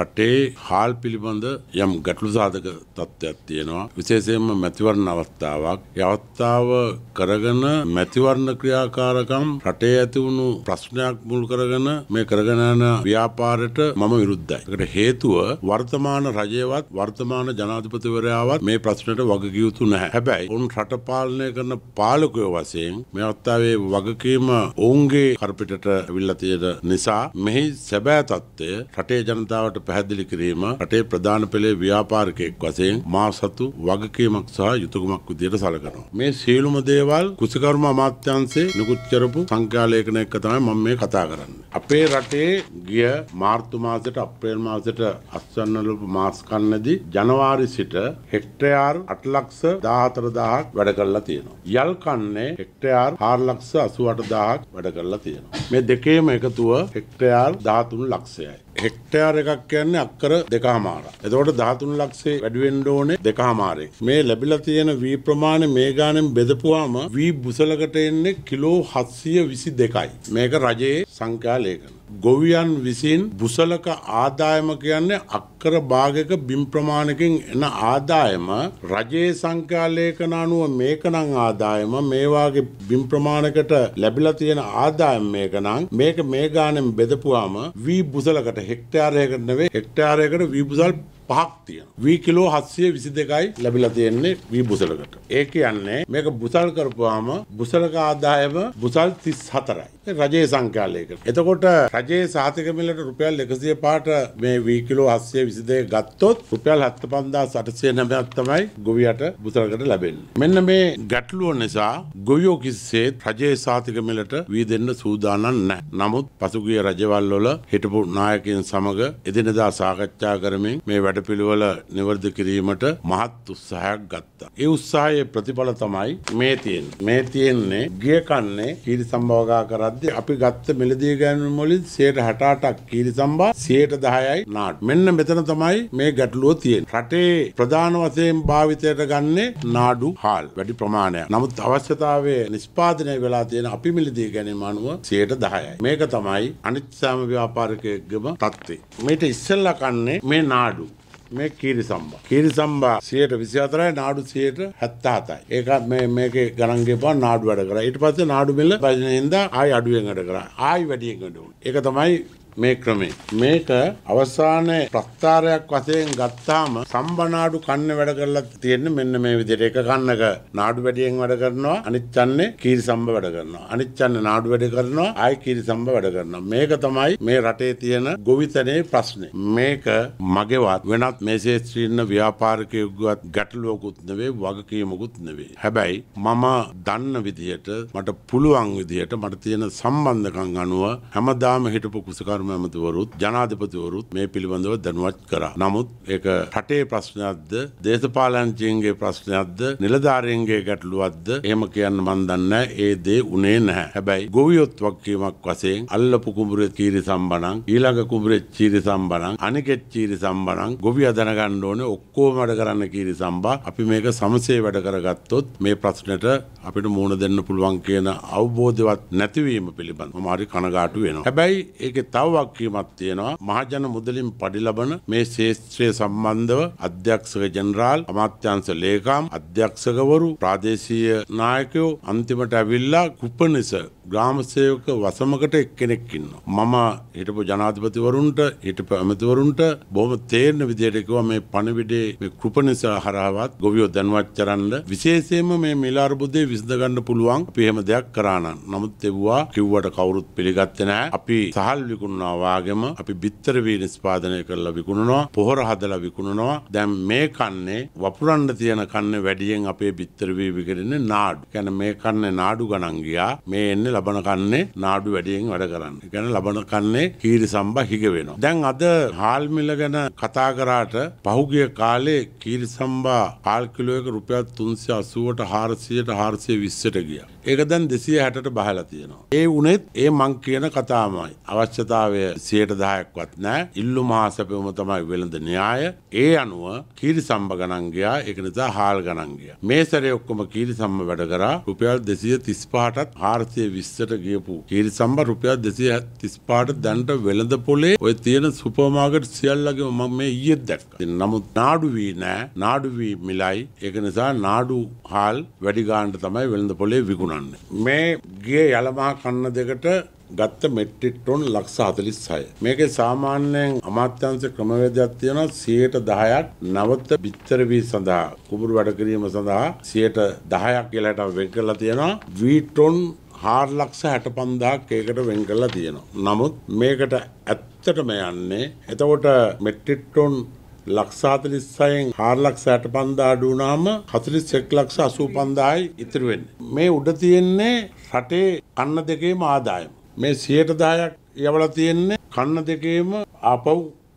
රටේ හාල් පිළිබඳ යම් ගැටලු සාධක තත්ත්වයක් තියෙනවා. විශේෂයෙන්ම මැතිවරණ අවස්ථාවක්. ඒ අවස්ථාව කරගෙන මැතිවරණ ක්‍රියාකාරකම් රටේ ඇති වුණු ප්‍රශ්නයක් මුල් කරගෙන මේ කරගෙන යන ව්‍යාපාරයට මම විරුද්ධයි. ඒකට හේතුව වර්තමාන රජයවත් වර්තමාන ජනාධිපතිවරයාවත් මේ ප්‍රශ්නට වගකිය යුතු නැහැ. හැබැයි උන් රට පාලනය කරන පාලකයෝ වශයෙන් මේ අවස්ථාවේ වගකීම ඔවුන්ගේ කරපිටට අවිල්ලා තියෙන නිසා මෙහි සැබෑ තත්ත්වය රටේ ජනතාවට පැහැදිලි කිරීම රටේ ප්‍රධාන පෙළේ ව්‍යාපාරිකයෙක් වශයෙන් මා සතු වගකීමක් සහ යුතුයකමක් විදියට සැලකනවා. මේ සියලුම දේවල් කුසිකර්ම අමාත්‍යාංශේ නිකුත් කරපු සංඛ්‍යාලේඛන එක තමයි මම මේ කතා කරන්නේ. අපේ රටේ ගිය මාර්තු මාසයට අප්‍රේල් මාසයට අස්වන්නලපු මාස් කන්නේදී ජනවාරි සිට හෙක්ටයාර් 8 ලක්ෂ 14000ක් වැඩ කරලා තියෙනවා. යල් කන්නේ හෙක්ටයාර් 4 ලක්ෂ 88000ක් වැඩ කරලා තියෙනවා. මේ දෙකේම එකතුව හෙක්ටයාර් 13 ලක්ෂයයි. හෙක්ටයාර එකක් කියන්නේ අක්කර දෙකහමාර. එතකොට 13 ලක්ෂේ වැඩි වෙන්න ඕනේ දෙකහමාරේ. මේ ලැබිලා තියෙන V ප්‍රමාණය මේ ගානෙන් බෙදපුවාම V බුසලකට එන්නේ කිලෝ 722යි. මේක රජයේ සංඛ්‍යා ලේඛන. ගොවියන් විසින් බුසලක ආදායම කියන්නේ අක්කර භාගයක බිම් ප්‍රමාණකින් එන ආදායම රජයේ සංඛ්‍යා ලේඛන අනුව මේකනම් ආදායම මේ වාගේ බිම් ප්‍රමාණයකට ලැබිලා තියෙන ආදායම මේකනම් මේක මේ ගාණෙන් බෙදපුවාම වී බුසලකට හෙක්ටාරයකට නෙවෙයි හෙක්ටාරයකට වී බුසල් පහක් තියෙනවා. වී කිලෝ 722යි ලැබිලා තියෙන්නේ වී බුසලකට. ඒ කියන්නේ මේක බුසල් කරපුවාම බුසලක ආදායම බුසල් 34යි. රජයේ සංඛ්‍යාලයකට. එතකොට රජයේ සාතික මිලට රුපියල් 105ට මේ වී කිලෝ 722 ගත්තොත් රුපියල් 75809ක් තමයි ගොවියට බුසලකට ලැබෙන්නේ. මෙන්න මේ ගැටලුව නිසා ගොවියෝ කිසිසේත් රජයේ සාතික මිලට වී දෙන්න සූදානම් නැහැ. නමුත් පසුගිය රජවල් වල හිටපු නායකයන් සමග එදිනදා සාකච්ඡා කරමින් මේ වැඩ වැඩපිළිවෙල නිවර්දි කිරීමට මහත් උත්සාහයක් ගත්තා. ඒ උත්සාහයේ ප්‍රතිඵල තමයි මේ තියෙන්නේ. මේ තියෙන්නේ ගිය කන්නේ කීරි සම්භවගා කරද්දී අපි ගත්ත මිලදී ගැන්වීම් වලින් 168ක් කීරි සම්භා 110යි නාට්‍ය. මෙන්න මෙතන තමයි මේ ගැටලුව තියෙන්නේ. රටේ ප්‍රධාන වශයෙන් භාවිතයට ගන්නේ නාඩු හාල් වැඩි ප්‍රමාණයක්. නමුත් අවශ්‍යතාවයේ නිෂ්පාදනය වෙලා තියෙන අපි මිලදී ගැනීම අනුව 110යි. මේක තමයි අනිත් සෑම ව්‍යාපාරිකයෙක්ගම තත්ත්වේ. මේට ඉස්සෙල්ලා කන්නේ මේ නාඩු මේ කීරි සම්බා. කීරි සම්බා 124යි නාඩු 177යි. ඒක මේ මේකේ ගණන් ගේපුවා නාඩු වැඩ කරා. ඊට පස්සේ නාඩු මිල රජනෙන්ද ආයි අඩුවෙන් වැඩ කරා. ආයි වැඩියෙන් වැඩ ඒක තමයි මේ ක්‍රමේ. මේක අවසානයේ ප්‍රස්ථාරයක් වශයෙන් ගත්තාම සම්බනාඩු කන්න වැඩ කරලා තියෙන්නේ මෙන්න මේ විදිහට. එක කන්නක නාඩු වැඩියෙන් වැඩ කරනවා අනිත් ඡන්නේ කීරි සම්බ වැඩ කරනවා. අනිත් ඡන්නේ නාඩු වැඩ කරනවා ආයි කීරි සම්බ වැඩ කරනවා. මේක තමයි මේ රටේ තියෙන ගොවිතැනේ ප්‍රශ්නේ. මේක මගේවත් වෙනත් මේසේ ශ්‍රීන ව්‍යාපාරිකයෙකුවත් ගැටලුවකුත් නෙවෙයි වගකීමකුත් නෙවෙයි. හැබැයි මම දන්න විදිහට මට පුළුවන් විදිහට මට තියෙන සම්බන්ධකම් අනුව හැමදාම හිටපු කුසකර්ම ආණ්ඩු ඇමතිවරුත් ජනාධිපතිවරුත් මේ පිළිබඳව දැනුවත් කරා. නමුත් ඒක රටේ ප්‍රශ්නයක්ද දේශපාලනඥයින්ගේ ප්‍රශ්නයක්ද නිලධාරීන්ගේ ගැටලුවක්ද එහෙම කියන්න මන් දන්නේ ඒ දේ උනේ නැහැ. හැබැයි ගොවියොත් වගකීමක් වශයෙන් අල්ලපු කුඹුරේ චීරි සම්බණන් ඊළඟ කුඹුරේ චීරි සම්බණන් අනිකෙත් චීරි සම්බණන් ගොවියා දැනගන්න ඕනේ ඔක්කොම වැඩ කරන්න කීරි සම්බා අපි මේක සමසේ වැඩ කරගත්තොත් මේ ප්‍රශ්නට අපිට මුහුණ දෙන්න පුළුවන් කියන අවබෝධවත් නැතිවීම පිළිබඳව මම හරි කනගාටු වෙනවා. හැබැයි ඒකේ තව වගකීමක් තියෙනවා මහජන මුදලින් පඩිලබන මේ ශේත්‍රය සම්බන්ධව අධ්‍යක්ෂක ජනරාල් අමාත්‍යංශ ලේකම් අධ්‍යක්ෂකවරු ප්‍රාදේශීය නායකයෝ අන්තිමට ඇවිල්ලා කුපනිස ග්‍රාම සේවක වසමකට එක්කෙනෙක් ඉන්නවා. මම හිටපු ජනාධිපතිවරුන්ට හිටපු ඇමතිවරුන්ට බොහොම තේරෙන විදිහට කිව්වා මේ පණිවිඩේ මේ කුපනිස හරහවත් ගොවියෝ දැනුවත් කරන්න විශේෂයෙන්ම මේ මිල අර්බුදේ විසඳ ගන්න පුළුවන් අපි එහෙම දෙයක් කරා නම්. නමුත් ඒවා කිව්වට කවුරුත් පිළිගත්තේ නැහැ. අපි සහල් විකුණන විකුණා වාගෙම අපි බිත්තර වී නිෂ්පාදනය කරලා විකුණනවා පොහොර හදලා විකුණනවා දැන් මේ කන්නේ වපුරන්න තියෙන කන්නේ වැඩියෙන් අපේ බිත්තර වී විකිරෙන්නේ නාඩු. කියන්නේ මේ කන්නේ නාඩු ගණන් ගියා. මේ එන්නේ ලබන කන්නේ නාඩු වැඩියෙන් වැඩ කරන්න. කියන්නේ ලබන කන්නේ කීරි සම්බා හිග වෙනවා. දැන් අද හාල් මිල ගැන කතා කරාට පහුගිය කාලේ කීරි සම්බා හාල් කිලෝ එක රුපියල් 380ට 400ට 420ට ගියා. ඒක දැන් 260ට බහලා තියෙනවා. ඒ උනේත් ඒ මං කියන කතාවමයි. අවශ්‍යතාවය භාවය සයට දහයක්වත් නෑ ඉල්ලු මහාසැපවම තමයි වෙළඳ න්‍යාය ඒ අනුව කීරි සම්බ ගණන්ගයා එක නිසා හාල් ගණන්ගිය මේ සැරේ ඔක්කොම කීරි සම්ම වැඩ කරා රුපියල් දෙසිය තිස්පාටත් හාර්සය විස්සට ගියපු කීරි සම්බ රුපියල් දෙසිය තිස්පාට දැන්ට වෙළඳ පොලේ ඔය තියෙන සුපමාගට සියල්ලගේ මම මේ ඊයෙත් දැක්ක නමුත් නාඩු වී නෑ නාඩු වී මිලයි ඒක නිසා නාඩු හාල් වැඩි ගාන්ට තමයි වෙළඳ පොලේ විකුණන්නේ මේ ගිය යලමහා කන්න දෙකට ගත්ත මෙට්‍රික් ටොන් ලක්ෂ 46. මේකේ සාමාන්‍යයෙන් අමාත්‍යාංශ ක්‍රමවේදයක් තියෙනවා 10%ක් නවත බිත්තර වී සඳහා කුඹුරු වැඩ කිරීම සඳහා 10%ක් කියලා හිටව වෙන් කරලා තියෙනවා. වී ටොන් 4 ලක්ෂ 65000ක් ඒකට වෙන් කරලා තියෙනවා. නමුත් මේකට ඇත්තටම යන්නේ එතකොට මෙට්‍රික් ටොන් ලක්ෂාතලිස්සයෙන් හාර ලක්ෂයට පන්දා අඩුනාම හතුලිස් එක් ලක්ෂ අසූ පන්දායි ඉතිරුවෙන්. මේ උඩ තියෙන්නේ රටේ අන්න දෙකේම ආදායම. මේ 110ක් යවලා තියෙන්නේ කන්න දෙකේම ආපහු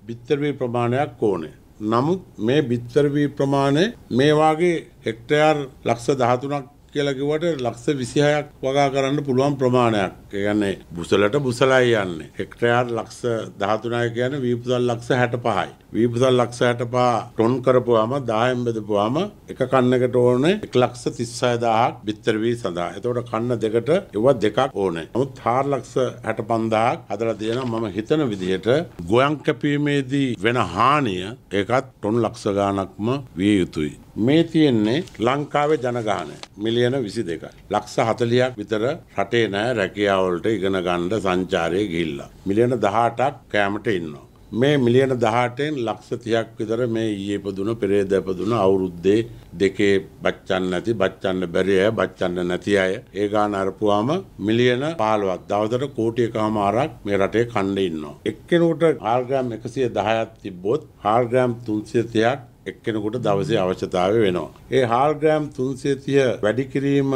බිත්තර වී ප්‍රමාණයක් ඕනේ. නමුත් මේ බිත්තර වී ප්‍රමාණය මේ වාගේ හෙක්ටයාර් ලක්ෂ 13ක් කියලා කිව්වට ලක්ෂ 26ක් වගා කරන්න පුළුවන් ප්‍රමාණයක්. ඒ කියන්නේ බුසලට බුසලයි යන්නේ. හෙක්ටයාර් ලක්ෂ 13යි කියන්නේ වීපුසල් ලක්ෂ 65යි. වීපුසල් ලක්ෂ 65 ටොන් කරපුවාම 10න් බෙදපුවාම එක කන්නකට ඕනේ 136000ක් බිත්තර වී සඳහා. එතකොට කන්න දෙකට ඒවා දෙකක් ඕනේ. නමුත් 465000ක් හදලා තියෙනවා මම හිතන විදිහට ගොයම් කැපීමේදී වෙන හානිය ඒකත් ටොන් ලක්ෂ ගාණක්ම විය යුතුයි. මේ තියෙන්නේ ලංකාවේ ජනගහනය මිලියන 22යි. ලක්ෂ 40ක් විතර රටේ නෑ රැකියාවලට ඉගෙන ගන්න සංචාරයේ ගිහිල්ලා. මිලියන 18ක් කැමට ඉන්නවා. මේ මිලියන 18න් ලක්ෂ 30ක් විතර මේ ඊයේ ඉපදුන පෙරේද ඉපදුන අවුරුද්දේ දෙකේ බච්චන් නැති බච්චන්න බැරි අය බච්චන්න නැති අය ඒ ගාන අරපුවාම මිලියන 15ක් දවසට කෝටි එකමාරක් මේ රටේ කණ්ඩ ඉන්නවා එක්කෙනෙකුට හාල්ග්‍රෑම් 110ක් තිබ්බොත් හාල්ග්‍රෑම් 330ක් එක්කෙනෙකුට දවසේ අවශ්‍යතාවය වෙනවා. ඒ හාල්ග්‍රෑම් 330 වැඩි කිරීම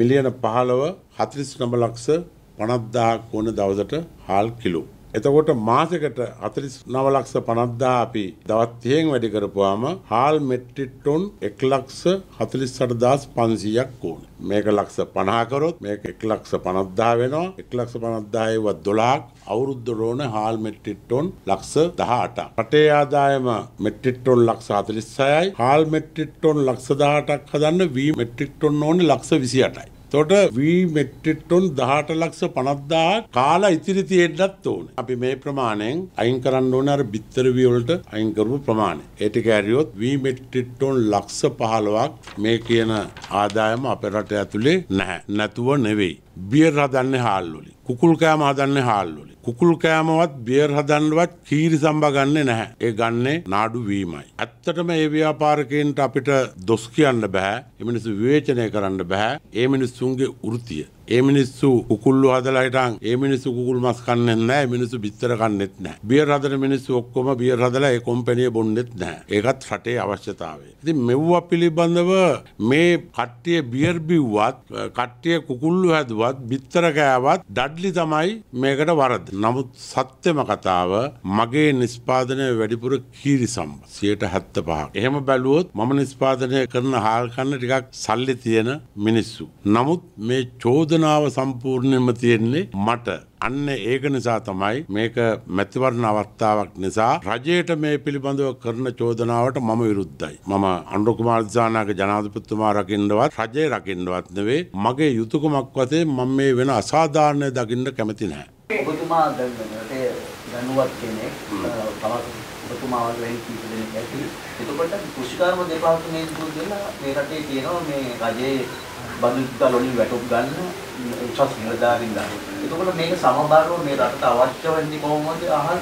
මිලියන 15 49 ලක්ෂ 50000ක් වන දවසට හාල් කිලෝ එතකොට මාසකට 49 ලක්ෂ 50000 අපි දවස් 30න් වැඩි කරපුවාම හාල් මෙට්‍රික් ටොන් 1 ලක්ෂ 48500ක් ඕන. මේක ලක්ෂ 50 කරොත් මේක 1 ලක්ෂ 50000 වෙනවා. 1 ලක්ෂ 50000 ඒවා 12ක් අවුරුද්ද රෝණ හාල් මෙට්‍රික් ටොන් ලක්ෂ 18ක්. රටේ ආදායම මෙට්‍රික් ටොන් ලක්ෂ 46යි. හාල් මෙට්‍රික් ටොන් ලක්ෂ 18ක් හදන්න වී මෙට්‍රික් ටොන් ඕනේ ලක්ෂ 28යි. තොට වී මෙට්‍රිට්ටොන් දහට ලක්ෂ පනද්දා කාලා ඉතිරි තියෙන්ටත් ඕන. අපි මේ ප්‍රමාණයෙන් අයින් කරන්න ඕන අර බිත්තර වියවලට අයින් කරපු ප්‍රමාණය. ඒට කෑරියොත් වී මෙට්‍රිට්ටොන් ලක්ෂ පහලොවක් මේ කියන ආදායම අප රට ඇතුළේ නැහැ. නැතුව නෙවෙයි. බියර් හදන්න හාල්ලොලි කුකුල් කෑම හදන්න හාල්ලොලි කුකුල් කෑමවත් බියර් හදන්නවත් කීරි සම්බ ගන්න නැහැ ඒ ගන්නේ නාඩු වීමයි ඇත්තටම ඒ ව්‍යාපාරකයන්ට අපිට දොස් කියන්න බෑ ඒ මිනිස්සු විවේචනය කරන්න බෑ ඒ මිනිස්සුන්ගේ වෘත්තිය ඒ මිනිස්සු කුකුල්ලු හදලා හිටන් ඒ මිනිස්සු කුකුල් මස් කන්නෙත් නැහැ මිනිස්සු බිත්තර කන්නෙත් නැහැ බියර් හදන මිනිස්සු ඔක්කොම බියර් හදලා ඒ කොම්පැනිය බොන්නෙත් නැහැ ඒකත් රටේ අවශ්‍යතාවය ඉතින් මෙව්වා පිළිබඳව මේ කට්ටිය බියර් බිව්වත් කට්ටිය කුකුල්ලු හැදුවත් බිත්තර කෑවත් ඩඩ්ලි තමයි මේකට වරද නමුත් සත්‍යම කතාව මගේ නිස්පාදනය වැඩිපුර කීරි සම්බ සියට හැත්ත පහක්. එහෙම බැලුවොත් මම නිස්පාදනය කරන හාල්කන්න ටිකක් සල්ලි තියෙන මිනිස්සු. නමුත් මේ චෝදන චෝදනාව සම්පූර්ණයෙන්ම තියෙන්නේ මට. අන්න ඒක නිසා තමයි මේක මැතිවරණ අවස්ථාවක් නිසා රජයට මේ පිළිබඳව කරන චෝදනාවට මම විරුද්ධයි. මම අනුර කුමාර දිසානාගේ ජනාධිපතිතුමා රකින්නවත් රජය රකින්නවත් නෙවෙයි මගේ යුතුයකමක් වශයෙන් මම මේ වෙන අසාධාරණය දකින්න කැමති නැහැ. ඔබතුමා දැන් දැනුවත් කෙනෙක් තවත් ඔබතුමා වගේ වෙන කීප දෙනෙක් ඇති. එතකොට කෘෂිකාර්ම දෙපාර්තමේන්තුව දෙලා මේ රටේ තියෙනවා මේ රජයේ බඳු ගලෝලින් වැටුප් ගන්න උසස් නිලධාරීන් ගන්න. එතකොට මේක සමබරව මේ රටට අවශ්‍ය වෙන්නේ කොහොමද අහල්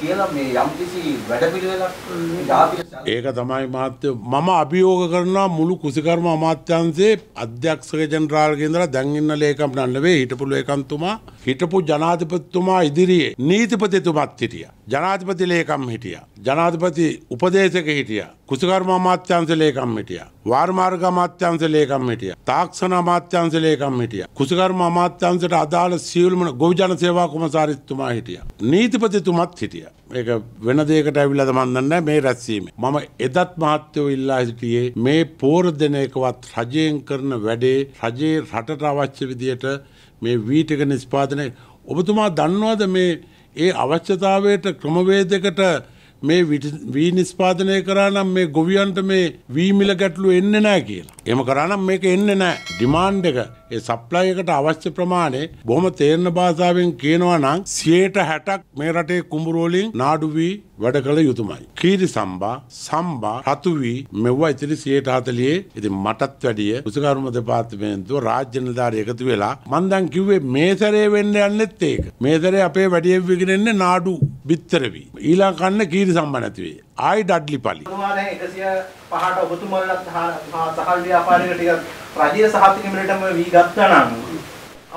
කියලා මේ යම්කිසි වැඩපිළිවෙලක් ඒක තමයි මහත්ය මම අභියෝග කරනවා මුළු කුසිකර්ම අමාත්‍යංශයේ අධ්‍යක්ෂක ජනරාල්ගේ ඉඳලා දැන් ඉන්න ලේකම්නන් නෙවෙයි හිටපු ලේකම්තුමා හිටපු ජනාධිපතිතුමා ඉදිරියේ නීතිපතිතුමත් හිටියා ජනාධිපති ලේකම් හිටියා ජනාධපති උපදේශක හිටිය. කුසිකර්ම අමාත්‍යන්සලේකම් හිටිය. වාර්මාර්ග අමාත්‍යන්සලේකම් හිටිය. තාක්ෂණ අමාත්‍යන්සලේකම් හිටිය. කුසිකර්ම අමාත්‍යන්සට අදාළ සියලුම ගොවිජන සේවා කොමසාරිස්තුමා හිටිය. නීතිපතිතුමත් හිටිය. ඒක වෙන දෙයකට ඇවිල්ලා තමන්දන්න මේ රැස්වීම. මම එදත් මහත්තයෝ ඉල්ලා සිටියේ මේ පෝර දෙන එකවත් රජයෙන් කරන වැඩේ රජයේ රටට අවශ්‍ය විදියට මේ වීටක නිස්පාදනය ඔබතුමා දන්නවද මේ ඒ අවශ්‍යතාවයට ක්‍රමවේදකට මේ වී නිස්පාදනය කරනම් මේ ගොවියන්ට මේ වීමිල ගැටලු එන්න නෑ කියලා. එම කරනම් මේක එන්න නෑ ඩිමාන්් එක ඒ සප්ලයි එකට අවශ්‍ය ප්‍රමාණය බොහොම තේරෙන භාෂාවෙන් කියනවා නම් 60ක් මේ රටේ කුඹුරු වලින් නාඩු වී වැඩ කළ යුතුමයි. කීරි සම්බා සම්බා රතු වී මෙව්වා ඉතිරි 140 ඉතින් මටත් වැඩිය උසකර්ම දෙපාර්තමේන්තුව රාජ්‍ය නිලධාරී එකතු වෙලා මං දැන් කිව්වේ මේ සැරේ වෙන්න යන්නෙත් ඒක. මේ සැරේ අපේ වැඩිය විගිරෙන්නේ නාඩු බිත්තර වී. ඊළඟ කන්න කීරි සම්බා නැති වෙයි. ආයි ඩඩ්ලි පලි. 105ට ඔබතුමල්ලත් සහල් ව්‍යාපාරික ටිකක් රජයේ සහතික මිලටම වී ගත්තා නම්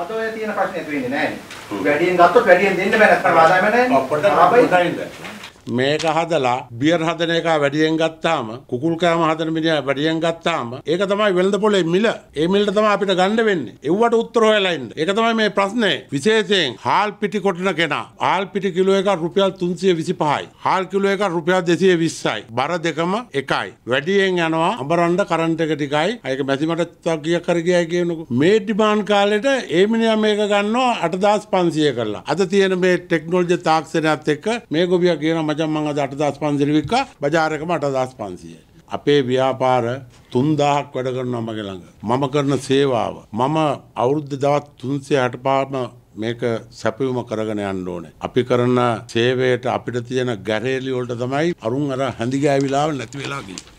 අද ඔය තියෙන ප්‍රශ්නේ ඇති වෙන්නේ නැහැ නේ. වැඩියෙන් ගත්තොත් වැඩියෙන් දෙන්න බෑ නැත්නම් ආදායම නැහැ. ඔක්කොටම ආබයි. මේක හදලා බියර් හදන එක වැඩියෙන් ගත්තාම කුකුල් කෑම හදන මිනිහා වැඩියෙන් ගත්තාම ඒක තමයි වෙළඳ පොලේ මිල. ඒ මිලට තමයි අපිට ගන්න වෙන්නේ. එව්වට උත්තර හොයලා ඉන්න. ඒක තමයි මේ ප්‍රශ්නේ. විශේෂයෙන් හාල් පිටි කොටන කෙනා හාල් පිටි කිලෝ එක රුපියල් 325යි. හාල් කිලෝ එක රුපියල් 220යි. බර දෙකම එකයි. වැඩියෙන් යනවා අඹරන්න කරන්ට් එක ටිකයි. ඒක මැසිමට ගිය කර ගියා කියනකො. මේ ඩිමාන්ඩ් කාලෙට ඒ මිනිහා මේක ගන්නවා 8500 කරලා. අද තියෙන මේ ටෙක්නොලොජි තාක්ෂණයත් එක්ක මේ ගොවියා කියනවා මචන් මං අද 8500 වික්කා බજાર එකම 8500යි. අපේ ව්‍යාපාර 3000ක් වැඩ කරනවා මගේ ළඟ. මම කරන සේවාව මම අවුරුද්ද දවස් 365ම මේක සැපයුම කරගෙන යන්න ඕනේ. අපි කරන සේවයට අපිට තියෙන ගැරේලි වලට තමයි අරුන් අර හැඳි ගෑවිලාව නැති වෙලා ගියේ.